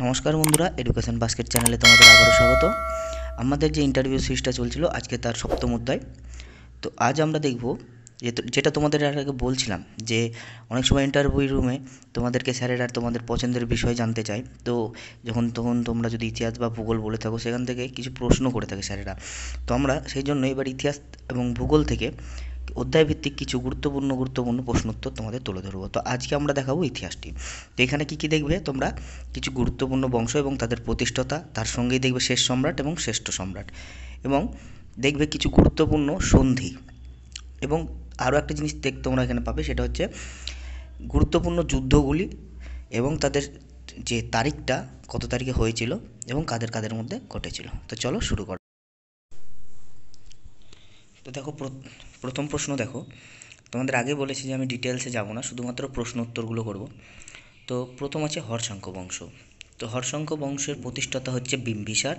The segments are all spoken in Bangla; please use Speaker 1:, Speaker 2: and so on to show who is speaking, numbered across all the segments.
Speaker 1: নমস্কার বন্ধুরা এডুকেশন বাস্কেট চ্যানেলে তোমাদের আবারও স্বাগত আমাদের যে ইন্টারভিউ সিরিজটা চলছিল আজকে তার সপ্তম অধ্যায় তো আজ আমরা দেখব যেটা তোমাদের আর আগে বলছিলাম যে অনেক সময় ইন্টারভিউ রুমে তোমাদেরকে স্যারেরা তোমাদের পছন্দের বিষয় জানতে চায় তো যখন তখন তোমরা যদি ইতিহাস বা ভূগোল বলে থাকো সেখান থেকে কিছু প্রশ্ন করে থাকে স্যারেরা তো আমরা সেই জন্য এবার ইতিহাস এবং ভূগোল থেকে অধ্যায়ভিত্তিক কিছু গুরুত্বপূর্ণ গুরুত্বপূর্ণ প্রশ্ন উত্তর তোমাদের তুলে ধরবো তো আজকে আমরা দেখাবো ইতিহাসটি তো এখানে কী কী দেখবে তোমরা কিছু গুরুত্বপূর্ণ বংশ এবং তাদের প্রতিষ্ঠাতা তার সঙ্গেই দেখবে শেষ সম্রাট এবং শ্রেষ্ঠ সম্রাট এবং দেখবে কিছু গুরুত্বপূর্ণ সন্ধি এবং আরও একটা জিনিস দেখ তোমরা এখানে পাবে সেটা হচ্ছে গুরুত্বপূর্ণ যুদ্ধগুলি এবং তাদের যে তারিখটা কত তারিখে হয়েছিল এবং কাদের কাদের মধ্যে ঘটেছিল তো চলো শুরু কর তো দেখো প্রথম প্রশ্ন দেখো তোমাদের আগে বলেছি যে আমি ডিটেলসে যাব না শুধুমাত্র প্রশ্ন উত্তরগুলো করব তো প্রথম আছে হরশঙ্খ বংশ তো হর্ষঙ্ক বংশের প্রতিষ্ঠাতা হচ্ছে বিম্বিসার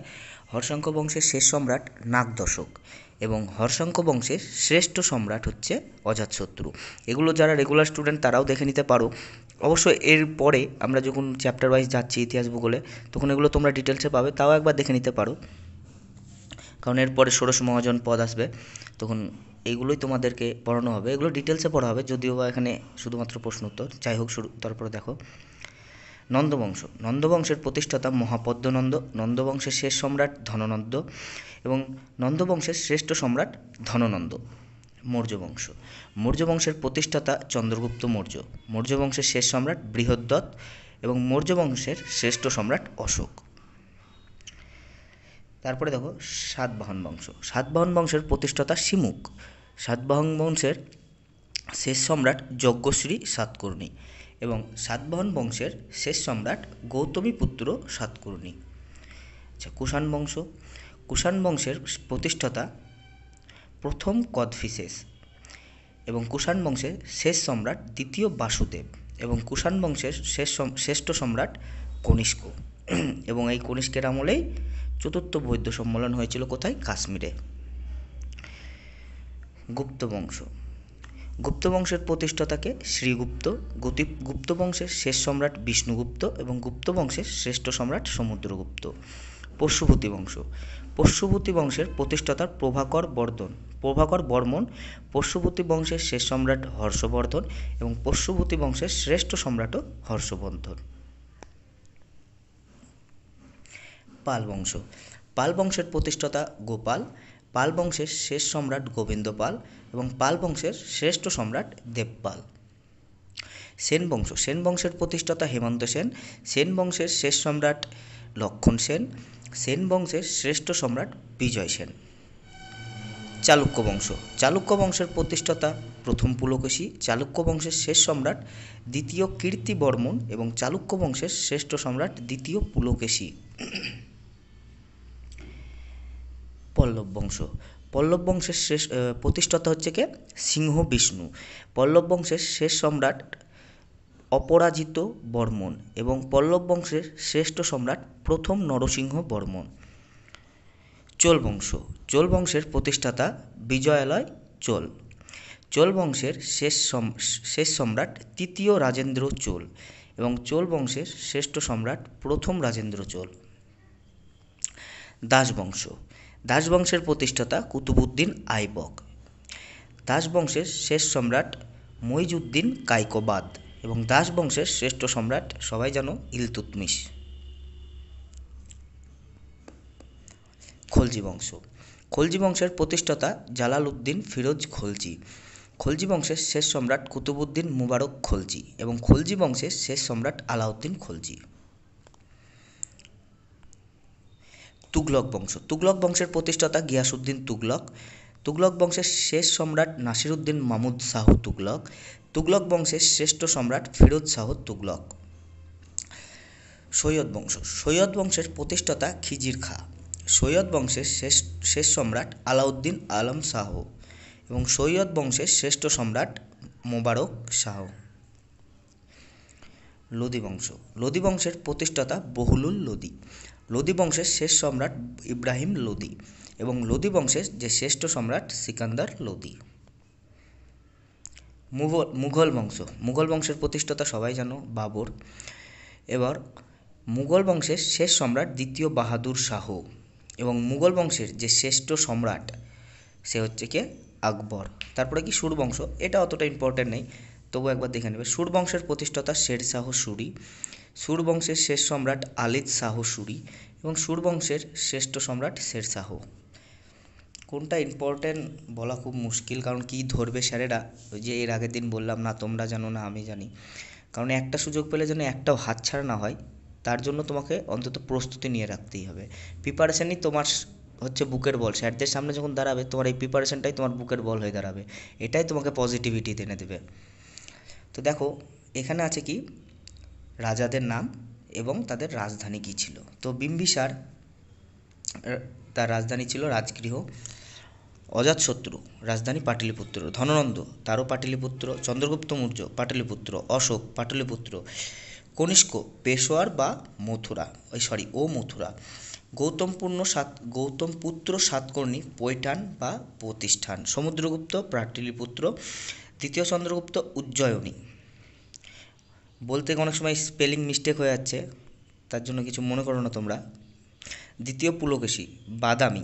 Speaker 1: হর্ষঙ্ক বংশের শেষ সম্রাট নাগদশক এবং হর্ষঙ্ক বংশের শ্রেষ্ঠ সম্রাট হচ্ছে অজাতশত্রু এগুলো যারা রেগুলার স্টুডেন্ট তারাও দেখে নিতে পারো অবশ্য এর পরে আমরা যখন চ্যাপ্টার ওয়াইজ যাচ্ছি ইতিহাস ভূগোলে তখন এগুলো তোমরা ডিটেলসে পাবে তাও একবার দেখে নিতে পারো কারণ এরপরে ষোড়শ মহাজন পদ আসবে তখন এইগুলোই তোমাদেরকে পড়ানো হবে এগুলো ডিটেলসে পড়া হবে যদিও বা এখানে শুধুমাত্র প্রশ্ন উত্তর যাই হোক শুরু তারপরে দেখো নন্দবংশ নন্দবংশের প্রতিষ্ঠাতা মহাপদ্মনন্দ নন্দবংশের শেষ সম্রাট ধননন্দ এবং নন্দবংশের শ্রেষ্ঠ সম্রাট ধননন্দ মৌর্যবংশ মৌর্যবংশের মৌর্য বংশের প্রতিষ্ঠাতা চন্দ্রগুপ্ত মৌর্য মৌর্য বংশের শেষ সম্রাট বৃহদ্দত্ত এবং মৌর্য বংশের শ্রেষ্ঠ সম্রাট অশোক তারপরে দেখো সাতবাহন বংশ সাতবাহন বংশের প্রতিষ্ঠাতা শিমুক সাতবাহন বংশের শেষ সম্রাট যজ্ঞশ্রী সাতকর্ণী এবং সাতবাহন বংশের শেষ সম্রাট গৌতমী পুত্র সাতকর্ণী আচ্ছা কুষাণ বংশ কুষাণ বংশের প্রতিষ্ঠাতা প্রথম কদফিসেস এবং কুষাণ বংশের শেষ সম্রাট দ্বিতীয় বাসুদেব এবং কুষাণ বংশের শেষ শ্রেষ্ঠ সম্রাট কনিষ্ক এবং এই কনিষ্কের আমলেই চতুর্থ বৈদ্য সম্মেলন হয়েছিল কোথায় কাশ্মীরে গুপ্ত বংশ গুপ্ত বংশের প্রতিষ্ঠাতাকে শ্রীগুপ্ত গতি গুপ্ত বংশের শেষ সম্রাট বিষ্ণুগুপ্ত এবং গুপ্ত বংশের শ্রেষ্ঠ সম্রাট সমুদ্রগুপ্ত পশুভূতি বংশ পশুভূতি বংশের প্রতিষ্ঠাতার প্রভাকর বর্ধন প্রভাকর বর্মন পশুভূতি বংশের শেষ সম্রাট হর্ষবর্ধন এবং পশুভূতি বংশের শ্রেষ্ঠ সম্রাটও হর্ষবর্ধন পাল বংশ পাল বংশের প্রতিষ্ঠাতা গোপাল পাল বংশের শেষ সম্রাট গোবিন্দ পাল এবং পাল বংশের শ্রেষ্ঠ সম্রাট দেবপাল সেন বংশ সেন বংশের প্রতিষ্ঠাতা হেমন্ত সেন সেন বংশের শেষ সম্রাট লক্ষণ সেন সেন বংশের শ্রেষ্ঠ সম্রাট বিজয় সেন চালুক্য বংশ চালুক্য বংশের প্রতিষ্ঠাতা প্রথম পুলকেশী চালুক্য বংশের শেষ সম্রাট দ্বিতীয় কীর্তিবর্মন এবং চালুক্য বংশের শ্রেষ্ঠ সম্রাট দ্বিতীয় পুলকেশী পল্লব বংশ পল্লব বংশের শেষ প্রতিষ্ঠাতা হচ্ছে কে সিংহ বিষ্ণু পল্লব বংশের শেষ সম্রাট অপরাজিত বর্মন এবং পল্লব বংশের শ্রেষ্ঠ সম্রাট প্রথম নরসিংহ বর্মন চোল বংশ চোল বংশের প্রতিষ্ঠাতা বিজয়ালয় চোল চোল বংশের শেষ শেষ সম্রাট তৃতীয় রাজেন্দ্র চোল এবং চোল বংশের শ্রেষ্ঠ সম্রাট প্রথম রাজেন্দ্র চোল দাস বংশ দাসবংশের প্রতিষ্ঠাতা কুতুবুদ্দিন আইবক দাসবংশের শেষ সম্রাট মইজুদ্দিন কাইকোবাদ এবং দাসবংশের শ্রেষ্ঠ সম্রাট সবাই যেন ইলতুতমিশ খলজি বংশ খলজি বংশের প্রতিষ্ঠাতা জালাল উদ্দিন ফিরোজ খলজি খলজি বংশের শেষ সম্রাট কুতুবুদ্দিন মুবারক খলজি এবং খলজি বংশের শেষ সম্রাট আলাউদ্দিন খলজি তুগলক বংশ তুগলক বংশের প্রতিষ্ঠাতা গিয়াসুদ্দিন তুগলক তুগলক বংশের শেষ সম্রাট নাসিরুদ্দিন মাহমুদ শাহ তুগলক তুগলক বংশের শ্রেষ্ঠ সম্রাট ফিরোজ শাহ তুগলক সৈয়দ বংশ সৈয়দ বংশের প্রতিষ্ঠাতা খিজির খা সৈয়দ বংশের শেষ শেষ সম্রাট আলাউদ্দিন আলম শাহ এবং সৈয়দ বংশের শ্রেষ্ঠ সম্রাট মোবারক শাহ লোদি বংশ লোদি বংশের প্রতিষ্ঠাতা বহুলুল লোদি লোদি বংশের শেষ সম্রাট ইব্রাহিম লোদি এবং লোদি বংশের যে শ্রেষ্ঠ সম্রাট সিকান্দার লোদি মুঘল মুঘল বংশ মুঘল বংশের প্রতিষ্ঠাতা সবাই জানো বাবর এবার মুঘল বংশের শেষ সম্রাট দ্বিতীয় বাহাদুর শাহ এবং মুঘল বংশের যে শ্রেষ্ঠ সম্রাট সে হচ্ছে কি আকবর তারপরে কি বংশ এটা অতটা ইম্পর্টেন্ট নেই তবু একবার দেখে নেবে বংশের প্রতিষ্ঠাতা শেরশাহ সুরি সুর বংশের শেষ সম্রাট আলিদ শাহ সুরি এবং সুর বংশের শ্রেষ্ঠ সম্রাট শেরশাহ কোনটা ইম্পর্ট্যান্ট বলা খুব মুশকিল কারণ কি ধরবে স্যারেরা ওই যে এর আগের দিন বললাম না তোমরা জানো না আমি জানি কারণ একটা সুযোগ পেলে যেন একটাও হাত ছাড়া না হয় তার জন্য তোমাকে অন্তত প্রস্তুতি নিয়ে রাখতেই হবে প্রিপারেশানই তোমার হচ্ছে বুকের বল স্যারদের সামনে যখন দাঁড়াবে তোমার এই প্রিপারেশানটাই তোমার বুকের বল হয়ে দাঁড়াবে এটাই তোমাকে পজিটিভিটি এনে দেবে তো দেখো এখানে আছে কি রাজাদের নাম এবং তাদের রাজধানী কী ছিল তো বিম্বিসার তার রাজধানী ছিল রাজগৃহ অজাতশত্রু রাজধানী পাটলিপুত্র ধননন্দ তারও পাটলিপুত্র চন্দ্রগুপ্ত মৌর্য পাটলিপুত্র অশোক পাটলিপুত্র কনিষ্ক পেশোয়ার বা মথুরা ওই সরি ও মথুরা গৌতমপূর্ণ সাত গৌতম পুত্র সাতকর্ণী পৈঠান বা প্রতিষ্ঠান সমুদ্রগুপ্ত পাটলিপুত্র দ্বিতীয় চন্দ্রগুপ্ত উজ্জয়নী বলতে অনেক সময় স্পেলিং মিস্টেক হয়ে যাচ্ছে তার জন্য কিছু মনে করো না তোমরা দ্বিতীয় পুলকেশী বাদামি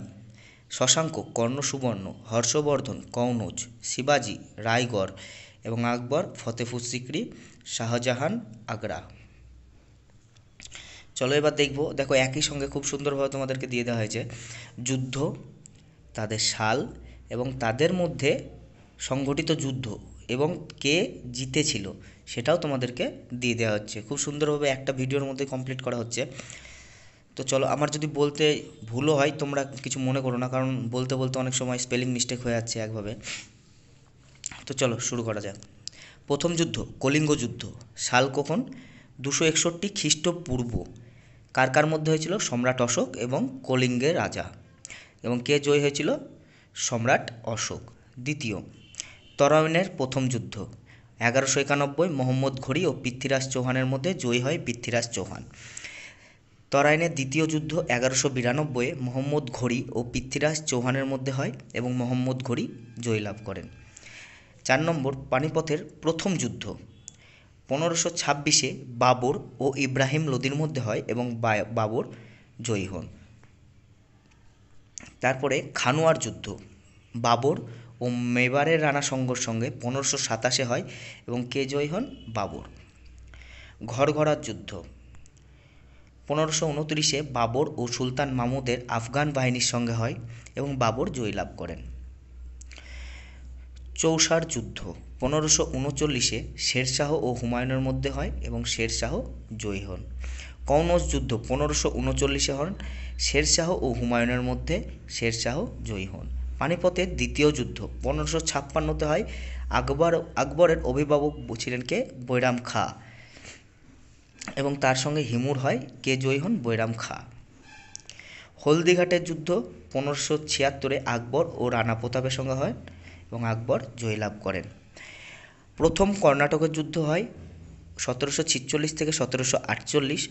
Speaker 1: শশাঙ্ক কর্ণসুবর্ণ হর্ষবর্ধন কৌনজ শিবাজি রায়গড় এবং আকবর ফতেফুর সিকরি শাহজাহান আগ্রা চলো এবার দেখবো দেখো একই সঙ্গে খুব সুন্দরভাবে তোমাদেরকে দিয়ে দেওয়া হয়েছে যুদ্ধ তাদের শাল এবং তাদের মধ্যে সংঘটিত যুদ্ধ এবং কে জিতেছিল সেটাও তোমাদেরকে দিয়ে দেওয়া হচ্ছে খুব সুন্দরভাবে একটা ভিডিওর মধ্যে কমপ্লিট করা হচ্ছে তো চলো আমার যদি বলতে ভুলও হয় তোমরা কিছু মনে করো না কারণ বলতে বলতে অনেক সময় স্পেলিং মিস্টেক হয়ে যাচ্ছে একভাবে তো চলো শুরু করা যাক প্রথম যুদ্ধ কলিঙ্গ যুদ্ধ সাল কখন দুশো একষট্টি খ্রিস্টপূর্ব কার কার মধ্যে হয়েছিল সম্রাট অশোক এবং কলিঙ্গের রাজা এবং কে জয় হয়েছিল সম্রাট অশোক দ্বিতীয় তরাইনের প্রথম যুদ্ধ এগারোশো একানব্বই মোহাম্মদ ঘড়ি ও পৃথ্বীরাজ চৌহানের মধ্যে জয়ী হয় পৃথ্বীরাজ চৌহান তরাইনের দ্বিতীয় যুদ্ধ এগারোশো বিরানব্বইয়ে মোহাম্মদ ঘড়ি ও পৃথ্বীরাজ চৌহানের মধ্যে হয় এবং মোহাম্মদ ঘড়ি জয়লাভ করেন চার নম্বর পানিপথের প্রথম যুদ্ধ পনেরোশো ছাব্বিশে বাবর ও ইব্রাহিম লোদির মধ্যে হয় এবং বাবর জয়ী হন তারপরে খানোয়ার যুদ্ধ বাবর ও মেবারের রানা সঙ্গর সঙ্গে পনেরোশো সাতাশে হয় এবং কে জয়ী হন বাবর ঘরঘরার যুদ্ধ পনেরোশো উনত্রিশে বাবর ও সুলতান মামুদের আফগান বাহিনীর সঙ্গে হয় এবং বাবর জয়লাভ করেন চৌসার যুদ্ধ পনেরোশো উনচল্লিশে শেরশাহ ও হুমায়ুনের মধ্যে হয় এবং শেরশাহ জয়ী হন কৌনস যুদ্ধ পনেরোশো উনচল্লিশে হন শেরশাহ ও হুমায়ুনের মধ্যে শেরশাহ জয়ী হন পানিপথের দ্বিতীয় যুদ্ধ পনেরোশো ছাপ্পান্নতে হয় আকবর আকবরের অভিভাবক ছিলেন কে বৈরাম খা এবং তার সঙ্গে হিমুর হয় কে জয়ী হন বৈরাম খা হলদিঘাটের যুদ্ধ পনেরোশো ছিয়াত্তরে আকবর ও রানা প্রতাপের সঙ্গে হয় এবং আকবর জয়লাভ করেন প্রথম কর্ণাটকের যুদ্ধ হয় সতেরোশো ছিচল্লিশ থেকে সতেরোশো আটচল্লিশ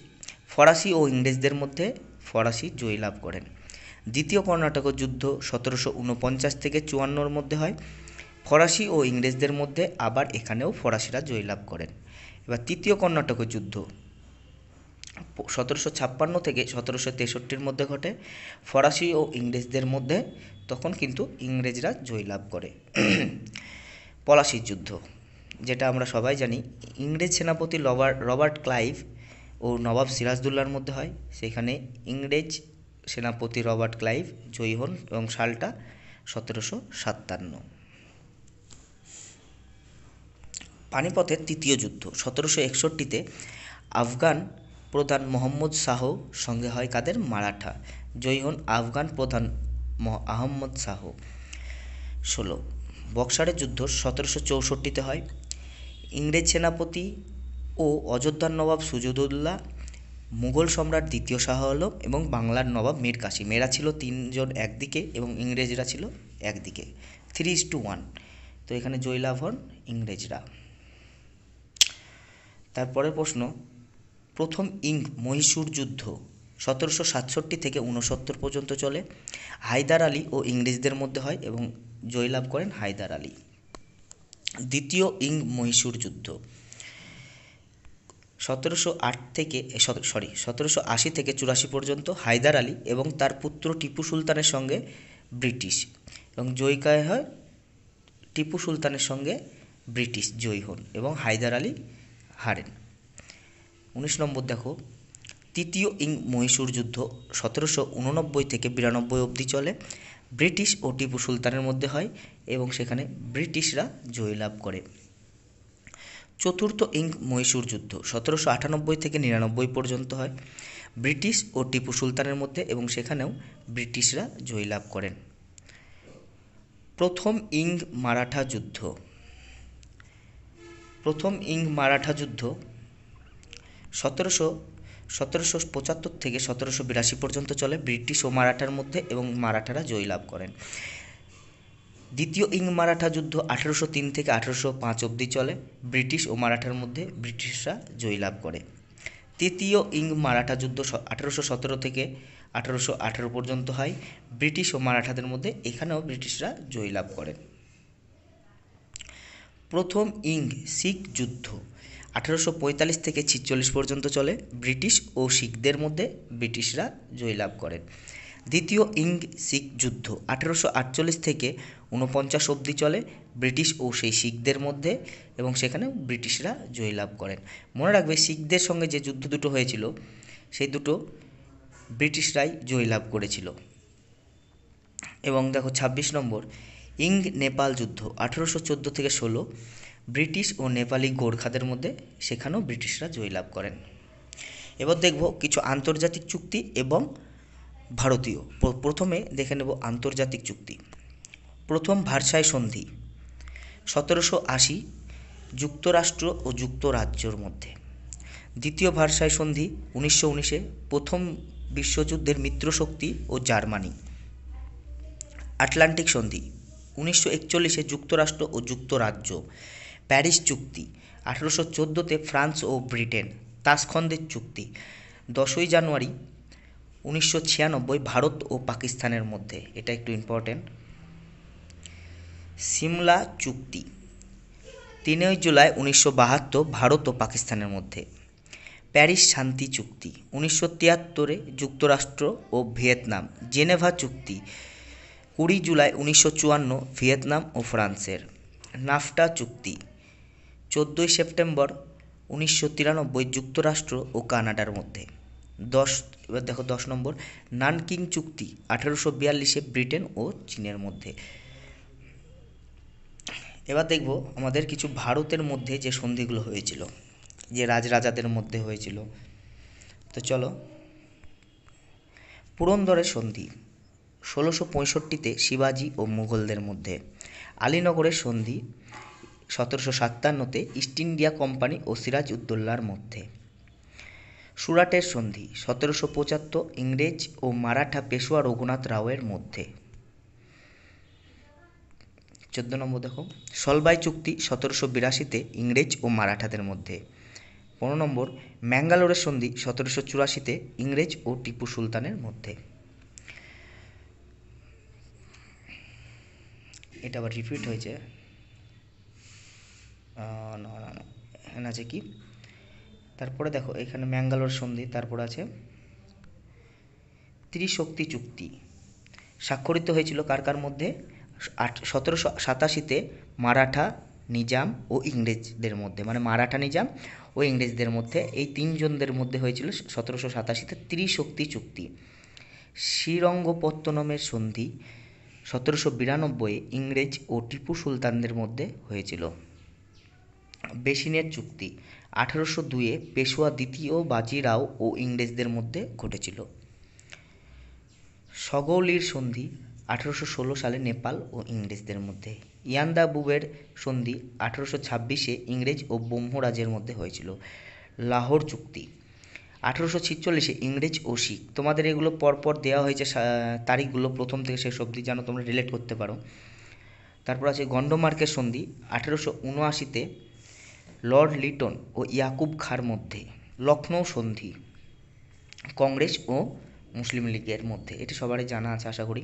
Speaker 1: ফরাসি ও ইংরেজদের মধ্যে ফরাসি জয়লাভ করেন দ্বিতীয় কর্ণাটক যুদ্ধ সতেরোশো উনপঞ্চাশ থেকে চুয়ান্নর মধ্যে হয় ফরাসি ও ইংরেজদের মধ্যে আবার এখানেও ফরাসিরা জয়লাভ করেন এবার তৃতীয় কর্ণাটক যুদ্ধ সতেরোশো ছাপ্পান্ন থেকে সতেরোশো তেষট্টির মধ্যে ঘটে ফরাসি ও ইংরেজদের মধ্যে তখন কিন্তু ইংরেজরা জয়লাভ করে পলাশির যুদ্ধ যেটা আমরা সবাই জানি ইংরেজ সেনাপতি লবার রবার্ট ক্লাইভ ও নবাব সিরাজদুল্লার মধ্যে হয় সেখানে ইংরেজ সেনাপতি রবার্ট ক্লাইভ জয়ী হন এবং সালটা সতেরোশো সাতান্ন পানিপথের তৃতীয় যুদ্ধ সতেরোশো একষট্টিতে আফগান প্রধান মোহাম্মদ শাহ সঙ্গে হয় কাদের মারাঠা জয়ী হন আফগান প্রধান আহম্মদ শাহ ষোলো বক্সারের যুদ্ধ সতেরোশো চৌষট্টিতে হয় ইংরেজ সেনাপতি ও অযোধ্যার নবাব সুজুদুল্লাহ মুঘল সম্রাট দ্বিতীয় শাহ আলম এবং বাংলার নবাব মীর কাসিম এরা ছিল তিনজন একদিকে এবং ইংরেজরা ছিল একদিকে থ্রি ইস টু ওয়ান তো এখানে জয়লাভ হন ইংরেজরা তারপরের প্রশ্ন প্রথম ইং মহীশূর যুদ্ধ সতেরোশো সাতষট্টি থেকে ঊনসত্তর পর্যন্ত চলে হায়দার আলী ও ইংরেজদের মধ্যে হয় এবং জয়লাভ করেন হায়দার আলী দ্বিতীয় ইং মহীশূর যুদ্ধ সতেরোশো আট থেকে সরি সতেরোশো আশি থেকে চুরাশি পর্যন্ত হায়দার আলী এবং তার পুত্র টিপু সুলতানের সঙ্গে ব্রিটিশ এবং জয়িকায় হয় টিপু সুলতানের সঙ্গে ব্রিটিশ জয়ী হন এবং হায়দার আলী হারেন উনিশ নম্বর দেখো তৃতীয় ইং মহীশূর যুদ্ধ সতেরোশো উননব্বই থেকে বিরানব্বই অবধি চলে ব্রিটিশ ও টিপু সুলতানের মধ্যে হয় এবং সেখানে ব্রিটিশরা জয়লাভ করে চতুর্থ ইং মহীশূর যুদ্ধ সতেরোশো আটানব্বই থেকে নিরানব্বই পর্যন্ত হয় ব্রিটিশ ও টিপু সুলতানের মধ্যে এবং সেখানেও ব্রিটিশরা জয়লাভ করেন প্রথম ইং মারাঠা যুদ্ধ প্রথম ইং মারাঠা যুদ্ধ সতেরোশো সতেরোশো পঁচাত্তর থেকে সতেরোশো বিরাশি পর্যন্ত চলে ব্রিটিশ ও মারাঠার মধ্যে এবং মারাঠারা জয়লাভ করেন দ্বিতীয় ইং মারাঠা যুদ্ধ আঠারোশো তিন থেকে আঠারোশো পাঁচ অবধি চলে ব্রিটিশ ও মারাঠার মধ্যে ব্রিটিশরা জয়লাভ করে তৃতীয় ইং মারাঠা যুদ্ধ আঠারোশো সতেরো থেকে আঠারোশো আঠারো পর্যন্ত হয় ব্রিটিশ ও মারাঠাদের মধ্যে এখানেও ব্রিটিশরা জয়লাভ করেন প্রথম ইং শিখ যুদ্ধ আঠারোশো পঁয়তাল্লিশ থেকে ছিচল্লিশ পর্যন্ত চলে ব্রিটিশ ও শিখদের মধ্যে ব্রিটিশরা জয়লাভ করেন দ্বিতীয় ইং শিখ যুদ্ধ আঠেরোশো আটচল্লিশ থেকে ঊনপঞ্চাশ অবধি চলে ব্রিটিশ ও সেই শিখদের মধ্যে এবং সেখানে ব্রিটিশরা জয়লাভ করেন মনে রাখবে শিখদের সঙ্গে যে যুদ্ধ দুটো হয়েছিল সেই দুটো ব্রিটিশরাই জয়লাভ করেছিল এবং দেখো ২৬ নম্বর ইং নেপাল যুদ্ধ আঠেরোশো চোদ্দো থেকে ষোলো ব্রিটিশ ও নেপালি গোর্খাদের মধ্যে সেখানেও ব্রিটিশরা জয়লাভ করেন এবার দেখব কিছু আন্তর্জাতিক চুক্তি এবং ভারতীয় প্রথমে দেখে নেব আন্তর্জাতিক চুক্তি প্রথম ভারসায় সন্ধি সতেরোশো আশি যুক্তরাষ্ট্র ও যুক্তরাজ্যর মধ্যে দ্বিতীয় ভারসায় সন্ধি উনিশশো উনিশে প্রথম বিশ্বযুদ্ধের মিত্রশক্তি ও জার্মানি আটলান্টিক সন্ধি উনিশশো একচল্লিশে যুক্তরাষ্ট্র ও যুক্তরাজ্য প্যারিস চুক্তি আঠেরোশো চোদ্দোতে ফ্রান্স ও ব্রিটেন তাসখন্দের চুক্তি দশই জানুয়ারি উনিশশো ভারত ও পাকিস্তানের মধ্যে এটা একটু ইম্পর্টেন্ট সিমলা চুক্তি তিনই জুলাই উনিশশো ভারত ও পাকিস্তানের মধ্যে প্যারিস শান্তি চুক্তি উনিশশো তিয়াত্তরে যুক্তরাষ্ট্র ও ভিয়েতনাম জেনেভা চুক্তি কুড়ি জুলাই উনিশশো চুয়ান্ন ভিয়েতনাম ও ফ্রান্সের নাফটা চুক্তি চোদ্দোই সেপ্টেম্বর উনিশশো তিরানব্বই যুক্তরাষ্ট্র ও কানাডার মধ্যে দশ এবার দেখো দশ নম্বর নানকিং চুক্তি আঠেরোশো বিয়াল্লিশে ব্রিটেন ও চীনের মধ্যে এবার দেখব আমাদের কিছু ভারতের মধ্যে যে সন্ধিগুলো হয়েছিল যে রাজরাজাদের মধ্যে হয়েছিল তো চলো পুরন্দরের সন্ধি ষোলোশো পঁয়ষট্টিতে শিবাজি ও মুঘলদের মধ্যে আলীনগরের সন্ধি সতেরোশো সাতান্নতে ইস্ট ইন্ডিয়া কোম্পানি ও সিরাজ উদ্দৌলার মধ্যে সুরাটের সন্ধি সতেরোশো পঁচাত্তর ইংরেজ ও মারাঠা পেশোয়া রঘুনাথ রাওয়ের মধ্যে চোদ্দ নম্বর দেখো সলবাই চুক্তি সতেরোশো বিরাশিতে ইংরেজ ও মারাঠাদের মধ্যে পনেরো নম্বর ম্যাঙ্গালোরের সন্ধি সতেরোশো চুরাশিতে ইংরেজ ও টিপু সুলতানের মধ্যে এটা আবার রিপিট হয়েছে না না না এখানে আছে কি তারপরে দেখো এখানে ম্যাঙ্গালোর সন্ধি তারপর আছে ত্রিশক্তি চুক্তি স্বাক্ষরিত হয়েছিল কার কার মধ্যে আট সতেরোশো সাতাশিতে মারাঠা নিজাম ও ইংরেজদের মধ্যে মানে মারাঠা নিজাম ও ইংরেজদের মধ্যে এই তিনজনদের মধ্যে হয়েছিল সতেরোশো সাতাশিতে ত্রিশক্তি চুক্তি শ্রীরঙ্গপত্তনমের সন্ধি সতেরোশো বিরানব্বই ইংরেজ ও টিপু সুলতানদের মধ্যে হয়েছিল বেসিনের চুক্তি আঠারোশো দুইয়ে পেশোয়া দ্বিতীয় বাজিরাও ও ইংরেজদের মধ্যে ঘটেছিল সগৌলির সন্ধি আঠারোশো ষোলো সালে নেপাল ও ইংরেজদের মধ্যে ইয়ান্দাবুবের সন্ধি আঠারোশো ছাব্বিশে ইংরেজ ও ব্রহ্মরাজের মধ্যে হয়েছিল লাহোর চুক্তি আঠারোশো ছিচল্লিশে ইংরেজ ও শিখ তোমাদের এগুলো পরপর দেওয়া হয়েছে তারিখগুলো প্রথম থেকে শেষ অবধি যেন তোমরা রিলেট করতে পারো তারপর আছে গন্ডমার্কের সন্ধি আঠারোশো উনআশিতে লর্ড লিটন ও ইয়াকুব খাঁর মধ্যে লখনৌ সন্ধি কংগ্রেস ও মুসলিম লীগের মধ্যে এটি সবারই জানা আছে আশা করি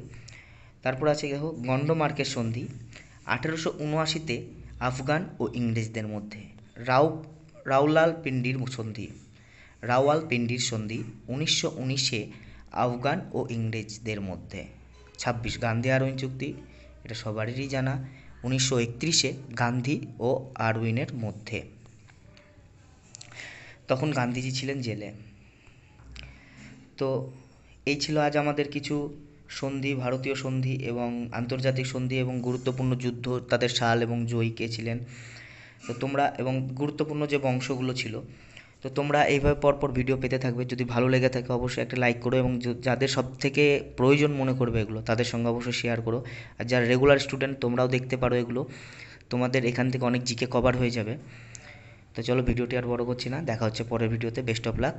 Speaker 1: তারপর আছে দেখো গন্ডমার্কের সন্ধি আঠেরোশো উনআশিতে আফগান ও ইংরেজদের মধ্যে রাউ রাউলাল পিন্ডির সন্ধি রাওয়াল পিন্ডির সন্ধি উনিশশো উনিশে আফগান ও ইংরেজদের মধ্যে ছাব্বিশ গান্ধী আরোইন চুক্তি এটা সবারই জানা উনিশশো একত্রিশে গান্ধী ও আরউইনের মধ্যে তখন গান্ধীজি ছিলেন জেলে তো এই ছিল আজ আমাদের কিছু সন্ধি ভারতীয় সন্ধি এবং আন্তর্জাতিক সন্ধি এবং গুরুত্বপূর্ণ যুদ্ধ তাদের সাল এবং জয়ী কে ছিলেন তো তোমরা এবং গুরুত্বপূর্ণ যে বংশগুলো ছিল তো তোমরা এইভাবে পরপর ভিডিও পেতে থাকবে যদি ভালো লেগে থাকে অবশ্যই একটা লাইক করো এবং যাদের সব থেকে প্রয়োজন মনে করবে এগুলো তাদের সঙ্গে অবশ্যই শেয়ার করো আর যারা রেগুলার স্টুডেন্ট তোমরাও দেখতে পারো এগুলো তোমাদের এখান থেকে অনেক জিকে কভার হয়ে যাবে তো চলো ভিডিওটি আর বড় করছি না দেখা হচ্ছে পরের ভিডিওতে বেস্ট অফ লাক